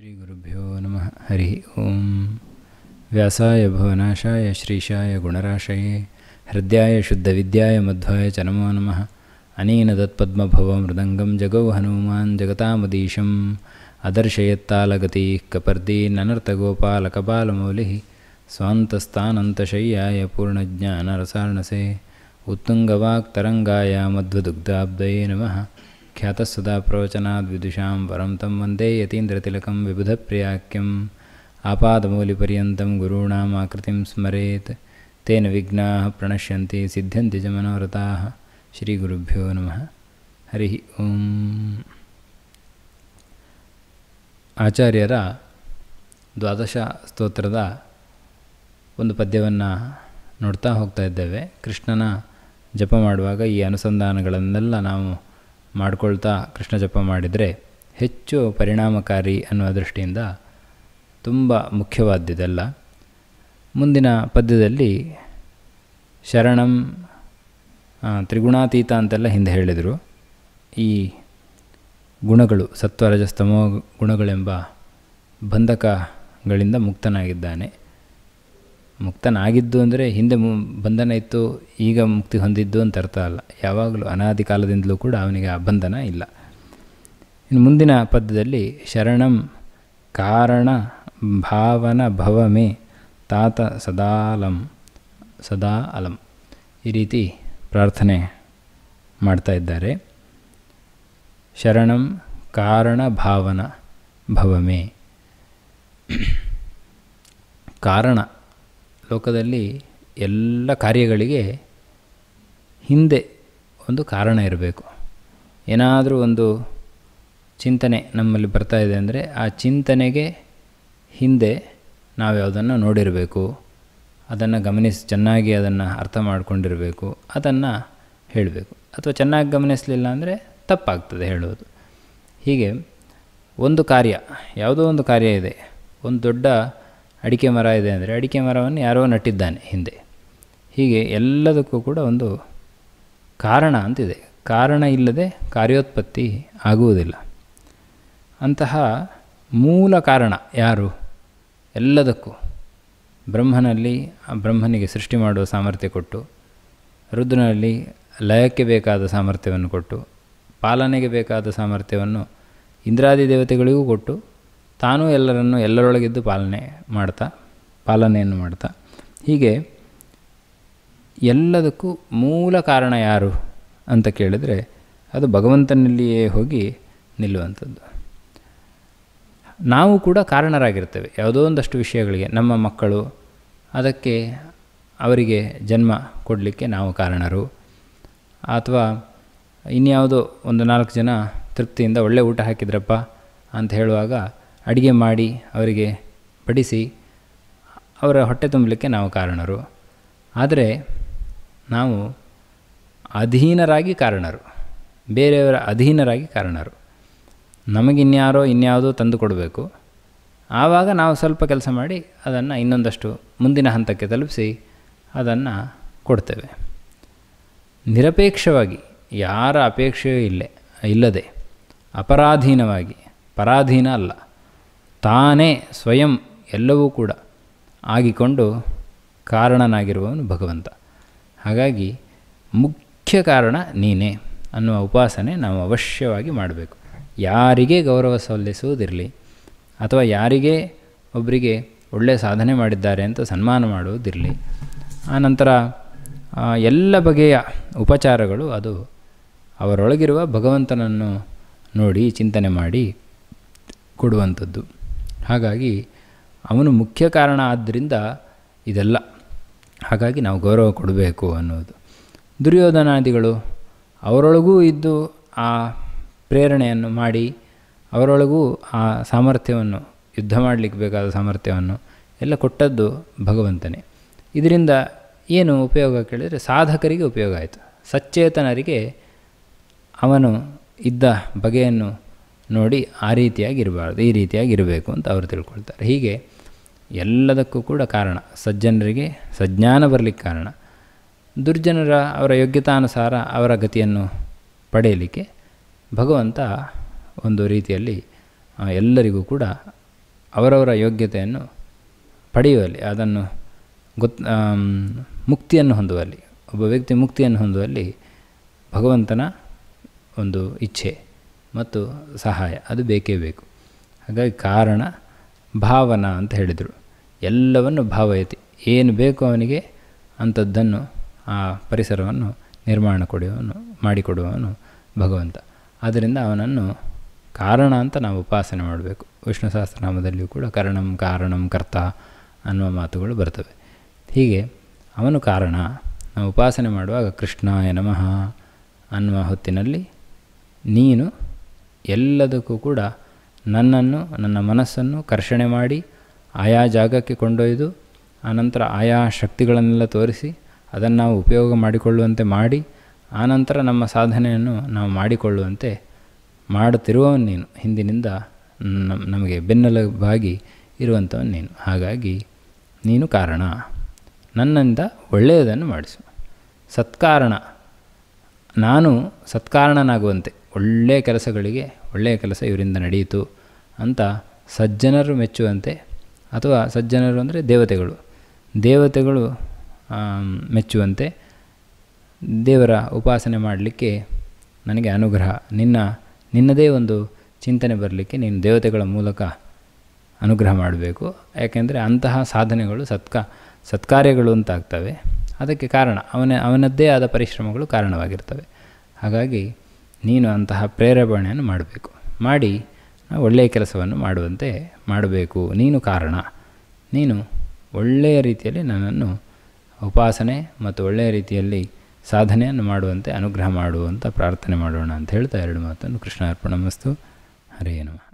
श्रीगुरुभ्यो नमः हरिः ॐ व्यासाय भुवनाशाय श्रीशाय गुणराशये हृद्याय शुद्धविद्याय मध्वाय च नमो नमः अनेन तत्पद्मभवमृदङ्गं जगौ हनुमान् जगतामदीशम् अदर्शयत्तालगतिः कपर्दीननर्तगोपालकपालमौलिः स्वान्तस्तानन्तशय्याय पूर्णज्ञानरसार्णसे उत्तुङ्गवाक्तरङ्गाय मध्वदुग्धाब्दये नमः ಖ್ಯಾತಃ ಸದಾ ಪ್ರವಚನಾದ್ ವಿದುಷಾಂ ವರಂ ತಂ ವಂದೇ ಯತೀಂದ್ರತಿಲಕಂ ವಿಬುಧಪ್ರಿಯಾಖ್ಯಂ ಆಪಾದಮೂಲಿಪರ್ಯಂತಂ ಗುರುಣಾಂ ಆಕೃತಿ ಸ್ಮರೆತ್ ತೇನ ವಿಘ್ನಾ ಪ್ರಣಶ್ಯಂತಿ ಸಿದ್ಧ್ಯಂತಿ ಮನೋರಥ ಶ್ರೀ ಗುರುಭ್ಯೋ ನಮಃ ಹರಿ ಓಂ ಆಚಾರ್ಯರ ದ್ವಾದಶ ಸ್ತೋತ್ರದ ಒಂದು ಪದ್ಯವನ್ನು ನೋಡ್ತಾ ಹೋಗ್ತಾ ಇದ್ದೇವೆ ಕೃಷ್ಣನ ಜಪ ಮಾಡುವಾಗ ಈ ಅನುಸಂಧಾನಗಳನ್ನೆಲ್ಲ ನಾವು ಮಾಡ್ಕೊಳ್ತಾ ಕೃಷ್ಣ ಜಪ ಮಾಡಿದರೆ ಹೆಚ್ಚು ಪರಿಣಾಮಕಾರಿ ಅನ್ನುವ ದೃಷ್ಟಿಯಿಂದ ತುಂಬ ಮುಖ್ಯವಾದ್ದಿದೆಲ್ಲ ಮುಂದಿನ ಪದ್ಯದಲ್ಲಿ ಶರಣಂ ತ್ರಿಗುಣಾತೀತ ಅಂತೆಲ್ಲ ಹಿಂದೆ ಹೇಳಿದರು ಈ ಗುಣಗಳು ಸತ್ವರಜಸ್ತಮೋ ಗುಣಗಳೆಂಬ ಬಂಧಕಗಳಿಂದ ಮುಕ್ತನಾಗಿದ್ದಾನೆ ಮುಕ್ತನಾಗಿದ್ದು ಅಂದರೆ ಹಿಂದೆ ಬಂಧನ ಇತ್ತು ಈಗ ಮುಕ್ತಿ ಹೊಂದಿದ್ದು ಅಂತ ಅರ್ಥ ಅಲ್ಲ ಯಾವಾಗಲೂ ಅನಾದಿ ಕಾಲದಿಂದಲೂ ಕೂಡ ಅವನಿಗೆ ಆ ಬಂಧನ ಇಲ್ಲ ಇನ್ನು ಮುಂದಿನ ಪದ್ಯದಲ್ಲಿ ಶರಣಂ ಕಾರಣ ಭಾವನ ಭವಮೆ ತಾತ ಸದಾಲಂ ಸದಾ ಅಲಂ ಈ ರೀತಿ ಪ್ರಾರ್ಥನೆ ಮಾಡ್ತಾ ಇದ್ದಾರೆ ಶರಣಂ ಕಾರಣ ಭಾವನ ಭವಮೇ ಕಾರಣ ಲೋಕದಲ್ಲಿ ಎಲ್ಲ ಕಾರ್ಯಗಳಿಗೆ ಹಿಂದೆ ಒಂದು ಕಾರಣ ಇರಬೇಕು ಏನಾದರೂ ಒಂದು ಚಿಂತನೆ ನಮ್ಮಲ್ಲಿ ಬರ್ತಾ ಇದೆ ಅಂದರೆ ಆ ಚಿಂತನೆಗೆ ಹಿಂದೆ ನಾವು ಯಾವುದನ್ನು ನೋಡಿರಬೇಕು ಅದನ್ನು ಗಮನಿಸಿ ಚೆನ್ನಾಗಿ ಅದನ್ನು ಅರ್ಥ ಮಾಡಿಕೊಂಡಿರಬೇಕು ಅದನ್ನು ಹೇಳಬೇಕು ಅಥವಾ ಚೆನ್ನಾಗಿ ಗಮನಿಸಲಿಲ್ಲ ಅಂದರೆ ತಪ್ಪಾಗ್ತದೆ ಹೇಳೋದು ಹೀಗೆ ಒಂದು ಕಾರ್ಯ ಯಾವುದೋ ಒಂದು ಕಾರ್ಯ ಇದೆ ಒಂದು ದೊಡ್ಡ ಅಡಿಕೆ ಮರ ಇದೆ ಅಂದರೆ ಅಡಿಕೆ ಮರವನ್ನು ಯಾರೋ ನಟ್ಟಿದ್ದಾನೆ ಹಿಂದೆ ಹೀಗೆ ಎಲ್ಲದಕ್ಕೂ ಕೂಡ ಒಂದು ಕಾರಣ ಅಂತಿದೆ ಕಾರಣ ಇಲ್ಲದೆ ಕಾರ್ಯೋತ್ಪತ್ತಿ ಆಗುವುದಿಲ್ಲ ಅಂತಹ ಮೂಲ ಕಾರಣ ಯಾರು ಎಲ್ಲದಕ್ಕೂ ಬ್ರಹ್ಮನಲ್ಲಿ ಬ್ರಹ್ಮನಿಗೆ ಸೃಷ್ಟಿ ಮಾಡುವ ಸಾಮರ್ಥ್ಯ ಕೊಟ್ಟು ರುದ್ರನಲ್ಲಿ ಲಯಕ್ಕೆ ಬೇಕಾದ ಸಾಮರ್ಥ್ಯವನ್ನು ಕೊಟ್ಟು ಪಾಲನೆಗೆ ಬೇಕಾದ ಸಾಮರ್ಥ್ಯವನ್ನು ಇಂದ್ರಾದಿ ದೇವತೆಗಳಿಗೂ ಕೊಟ್ಟು ತಾನೂ ಎಲ್ಲರನ್ನು ಎಲ್ಲರೊಳಗಿದ್ದು ಪಾಲನೆ ಮಾಡ್ತಾ ಪಾಲನೆಯನ್ನು ಮಾಡ್ತಾ ಹೀಗೆ ಎಲ್ಲದಕ್ಕೂ ಮೂಲ ಕಾರಣ ಯಾರು ಅಂತ ಕೇಳಿದರೆ ಅದು ಭಗವಂತನಲ್ಲಿಯೇ ಹೋಗಿ ನಿಲ್ಲುವಂಥದ್ದು ನಾವು ಕೂಡ ಕಾರಣರಾಗಿರ್ತೇವೆ ಯಾವುದೋ ಒಂದಷ್ಟು ವಿಷಯಗಳಿಗೆ ನಮ್ಮ ಮಕ್ಕಳು ಅದಕ್ಕೆ ಅವರಿಗೆ ಜನ್ಮ ಕೊಡಲಿಕ್ಕೆ ನಾವು ಕಾರಣರು ಅಥವಾ ಇನ್ಯಾವುದೋ ಒಂದು ನಾಲ್ಕು ಜನ ತೃಪ್ತಿಯಿಂದ ಒಳ್ಳೆ ಊಟ ಹಾಕಿದ್ರಪ್ಪ ಅಂತ ಹೇಳುವಾಗ ಅಡುಗೆ ಮಾಡಿ ಅವರಿಗೆ ಬಡಿಸಿ ಅವರ ಹೊಟ್ಟೆ ತುಂಬಲಿಕ್ಕೆ ನಾವು ಕಾರಣರು ಆದರೆ ನಾವು ಅಧೀನರಾಗಿ ಕಾರಣರು ಬೇರೆಯವರ ಅಧೀನರಾಗಿ ಕಾರಣರು ನಮಗಿನ್ಯಾರೋ ಇನ್ಯಾವುದೋ ತಂದು ಕೊಡಬೇಕು ಆವಾಗ ನಾವು ಸ್ವಲ್ಪ ಕೆಲಸ ಮಾಡಿ ಅದನ್ನು ಇನ್ನೊಂದಷ್ಟು ಮುಂದಿನ ಹಂತಕ್ಕೆ ತಲುಪಿಸಿ ಅದನ್ನು ಕೊಡ್ತೇವೆ ನಿರಪೇಕ್ಷವಾಗಿ ಯಾರ ಅಪೇಕ್ಷೆಯೂ ಇಲ್ಲೇ ಇಲ್ಲದೆ ಅಪರಾಧೀನವಾಗಿ ಪರಾಧೀನ ಅಲ್ಲ ತಾನೇ ಸ್ವಯಂ ಎಲ್ಲವೂ ಕೂಡ ಆಗಿಕೊಂಡು ಕಾರಣನಾಗಿರುವವನು ಭಗವಂತ ಹಾಗಾಗಿ ಮುಖ್ಯ ಕಾರಣ ನೀನೇ ಅನ್ನುವ ಉಪಾಸನೆ ನಾವು ಅವಶ್ಯವಾಗಿ ಮಾಡಬೇಕು ಯಾರಿಗೆ ಗೌರವ ಸಲ್ಲಿಸುವುದಿರಲಿ ಅಥವಾ ಯಾರಿಗೆ ಒಬ್ಬರಿಗೆ ಒಳ್ಳೆಯ ಸಾಧನೆ ಮಾಡಿದ್ದಾರೆ ಅಂತ ಸನ್ಮಾನ ಮಾಡುವುದಿರಲಿ ಆನಂತರ ಎಲ್ಲ ಬಗೆಯ ಉಪಚಾರಗಳು ಅದು ಅವರೊಳಗಿರುವ ಭಗವಂತನನ್ನು ನೋಡಿ ಚಿಂತನೆ ಮಾಡಿ ಕೊಡುವಂಥದ್ದು ಹಾಗಾಗಿ ಅವನು ಮುಖ್ಯ ಕಾರಣ ಆದ್ದರಿಂದ ಇದೆಲ್ಲ ಹಾಗಾಗಿ ನಾವು ಗೌರವ ಕೊಡಬೇಕು ಅನ್ನೋದು ದುರ್ಯೋಧನಾದಿಗಳು ಅವರೊಳಗೂ ಇದ್ದು ಆ ಪ್ರೇರಣೆಯನ್ನು ಮಾಡಿ ಅವರೊಳಗೂ ಆ ಸಾಮರ್ಥ್ಯವನ್ನು ಯುದ್ಧ ಮಾಡಲಿಕ್ಕೆ ಬೇಕಾದ ಸಾಮರ್ಥ್ಯವನ್ನು ಎಲ್ಲ ಕೊಟ್ಟದ್ದು ಭಗವಂತನೇ ಇದರಿಂದ ಏನು ಉಪಯೋಗ ಕೇಳಿದರೆ ಸಾಧಕರಿಗೆ ಉಪಯೋಗ ಆಯಿತು ಸಚ್ಚೇತನರಿಗೆ ಅವನು ಇದ್ದ ಬಗೆಯನ್ನು ನೋಡಿ ಆ ರೀತಿಯಾಗಿರಬಾರ್ದು ಈ ರೀತಿಯಾಗಿರಬೇಕು ಅಂತ ಅವರು ತಿಳ್ಕೊಳ್ತಾರೆ ಹೀಗೆ ಎಲ್ಲದಕ್ಕೂ ಕೂಡ ಕಾರಣ ಸಜ್ಜನರಿಗೆ ಸಜ್ಞಾನ ಬರಲಿಕ್ಕೆ ಕಾರಣ ದುರ್ಜನರ ಅವರ ಯೋಗ್ಯತಾನುಸಾರ ಅವರ ಗತಿಯನ್ನು ಪಡೆಯಲಿಕ್ಕೆ ಭಗವಂತ ಒಂದು ರೀತಿಯಲ್ಲಿ ಎಲ್ಲರಿಗೂ ಕೂಡ ಅವರವರ ಯೋಗ್ಯತೆಯನ್ನು ಪಡೆಯುವಲ್ಲಿ ಅದನ್ನು ಗೊತ್ ಮುಕ್ತಿಯನ್ನು ಹೊಂದುವಲ್ಲಿ ಒಬ್ಬ ವ್ಯಕ್ತಿ ಮುಕ್ತಿಯನ್ನು ಹೊಂದುವಲ್ಲಿ ಭಗವಂತನ ಒಂದು ಇಚ್ಛೆ ಮತ್ತು ಸಹಾಯ ಅದು ಬೇಕೇ ಬೇಕು ಹಾಗಾಗಿ ಕಾರಣ ಭಾವನಾ ಅಂತ ಹೇಳಿದರು ಎಲ್ಲವನ್ನು ಭಾವಯತಿ ಏನು ಬೇಕು ಅವನಿಗೆ ಅಂಥದ್ದನ್ನು ಆ ಪರಿಸರವನ್ನು ನಿರ್ಮಾಣ ಕೊಡುವವನು ಮಾಡಿಕೊಡುವವನು ಭಗವಂತ ಆದ್ದರಿಂದ ಅವನನ್ನು ಕಾರಣ ಅಂತ ನಾವು ಉಪಾಸನೆ ಮಾಡಬೇಕು ವಿಷ್ಣು ಸಹಸ್ರನಾಮದಲ್ಲಿಯೂ ಕೂಡ ಕರಣಂ ಕಾರಣಂ ಕರ್ತ ಅನ್ನುವ ಮಾತುಗಳು ಬರ್ತವೆ ಹೀಗೆ ಅವನು ಕಾರಣ ನಾವು ಉಪಾಸನೆ ಮಾಡುವಾಗ ಕೃಷ್ಣಾಯ ನಮಃ ಅನ್ನುವ ಹೊತ್ತಿನಲ್ಲಿ ನೀನು ಎಲ್ಲದಕ್ಕೂ ಕೂಡ ನನ್ನನ್ನು ನನ್ನ ಮನಸ್ಸನ್ನು ಕರ್ಷಣೆ ಮಾಡಿ ಆಯಾ ಜಾಗಕ್ಕೆ ಕೊಂಡೊಯ್ದು ಆನಂತರ ಆಯಾ ಶಕ್ತಿಗಳನ್ನೆಲ್ಲ ತೋರಿಸಿ ಅದನ್ನು ನಾವು ಉಪಯೋಗ ಮಾಡಿಕೊಳ್ಳುವಂತೆ ಮಾಡಿ ಆನಂತರ ನಮ್ಮ ಸಾಧನೆಯನ್ನು ನಾವು ಮಾಡಿಕೊಳ್ಳುವಂತೆ ಮಾಡುತ್ತಿರುವವನು ನೀನು ಹಿಂದಿನಿಂದ ನಮಗೆ ಬೆನ್ನೆಲುಬಾಗಿ ಇರುವಂಥವನು ನೀನು ಹಾಗಾಗಿ ನೀನು ಕಾರಣ ನನ್ನಿಂದ ಒಳ್ಳೆಯದನ್ನು ಮಾಡಿಸು ಸತ್ಕಾರಣ ನಾನು ಸತ್ಕಾರಣನಾಗುವಂತೆ ಒಳ್ಳೆಯ ಕೆಲಸಗಳಿಗೆ ಒಳ್ಳೆಯ ಕೆಲಸ ಇವರಿಂದ ನಡೆಯಿತು ಅಂತ ಸಜ್ಜನರು ಮೆಚ್ಚುವಂತೆ ಅಥವಾ ಸಜ್ಜನರು ಅಂದರೆ ದೇವತೆಗಳು ದೇವತೆಗಳು ಮೆಚ್ಚುವಂತೆ ದೇವರ ಉಪಾಸನೆ ಮಾಡಲಿಕ್ಕೆ ನನಗೆ ಅನುಗ್ರಹ ನಿನ್ನ ನಿನ್ನದೇ ಒಂದು ಚಿಂತನೆ ಬರಲಿಕ್ಕೆ ನೀನು ದೇವತೆಗಳ ಮೂಲಕ ಅನುಗ್ರಹ ಮಾಡಬೇಕು ಯಾಕೆಂದರೆ ಅಂತಹ ಸಾಧನೆಗಳು ಸತ್ಕ ಸತ್ಕಾರ್ಯಗಳು ಅಂತಾಗ್ತವೆ ಅದಕ್ಕೆ ಕಾರಣ ಅವನ ಅವನದ್ದೇ ಆದ ಪರಿಶ್ರಮಗಳು ಕಾರಣವಾಗಿರ್ತವೆ ಹಾಗಾಗಿ ನೀನು ಅಂತಹ ಪ್ರೇರೇಪಣೆಯನ್ನು ಮಾಡಬೇಕು ಮಾಡಿ ಒಳ್ಳೆಯ ಕೆಲಸವನ್ನು ಮಾಡುವಂತೆ ಮಾಡಬೇಕು ನೀನು ಕಾರಣ ನೀನು ಒಳ್ಳೆಯ ರೀತಿಯಲ್ಲಿ ನನ್ನನ್ನು ಉಪಾಸನೆ ಮತ್ತು ಒಳ್ಳೆಯ ರೀತಿಯಲ್ಲಿ ಸಾಧನೆಯನ್ನು ಮಾಡುವಂತೆ ಅನುಗ್ರಹ ಮಾಡುವಂಥ ಪ್ರಾರ್ಥನೆ ಮಾಡೋಣ ಅಂತ ಹೇಳ್ತಾ ಎರಡು ಮಾತನ್ನು ಕೃಷ್ಣಾರ್ಪಣ ಮಸ್ತು ಹರೇನು